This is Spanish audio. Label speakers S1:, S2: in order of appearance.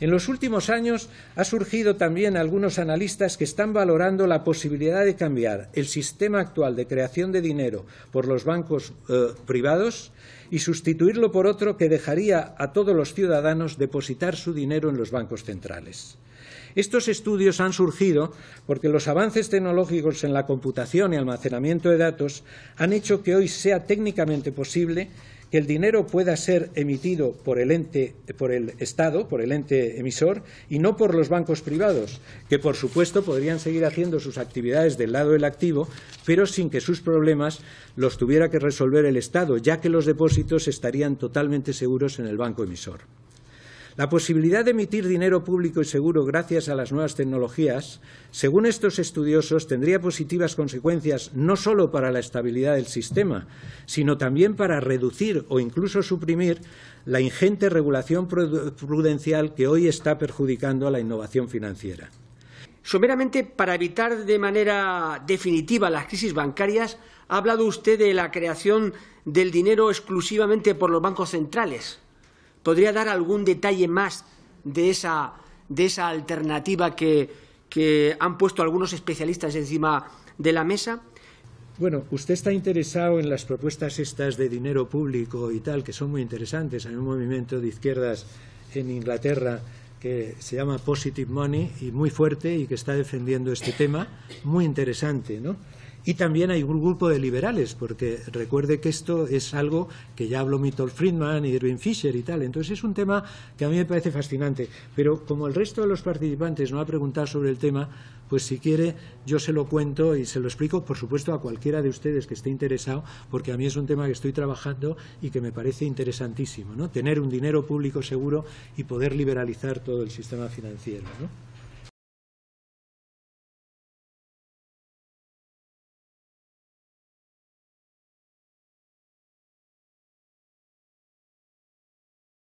S1: En los últimos años ha surgido también algunos analistas que están valorando la posibilidad de cambiar el sistema actual de creación de dinero por los bancos eh, privados y sustituirlo por otro que dejaría a todos los ciudadanos depositar su dinero en los bancos centrales. Estos estudios han surgido porque los avances tecnológicos en la computación y almacenamiento de datos han hecho que hoy sea técnicamente posible que el dinero pueda ser emitido por el ente, por el Estado, por el ente emisor, y no por los bancos privados, que por supuesto podrían seguir haciendo sus actividades del lado del activo, pero sin que sus problemas los tuviera que resolver el Estado, ya que los depósitos estarían totalmente seguros en el banco emisor. La posibilidad de emitir dinero público y seguro gracias a las nuevas tecnologías, según estos estudiosos, tendría positivas consecuencias no solo para la estabilidad del sistema, sino también para reducir o incluso suprimir la ingente regulación prudencial que hoy está perjudicando a la innovación financiera. Someramente, para evitar de
S2: manera definitiva las crisis bancarias, ha hablado usted de la creación del dinero exclusivamente por los bancos centrales. ¿Podría dar algún detalle más de esa, de esa alternativa que, que han puesto algunos especialistas
S1: encima de la mesa? Bueno, usted está interesado en las propuestas estas de dinero público y tal, que son muy interesantes. Hay un movimiento de izquierdas en Inglaterra que se llama Positive Money y muy fuerte y que está defendiendo este tema, muy interesante, ¿no? Y también hay un grupo de liberales, porque recuerde que esto es algo que ya habló Milton Friedman y Irving Fisher y tal. Entonces es un tema que a mí me parece fascinante. Pero como el resto de los participantes no ha preguntado sobre el tema, pues si quiere yo se lo cuento y se lo explico, por supuesto, a cualquiera de ustedes que esté interesado, porque a mí es un tema que estoy trabajando y que me parece interesantísimo, ¿no? Tener un dinero público seguro y poder liberalizar todo el sistema financiero, ¿no?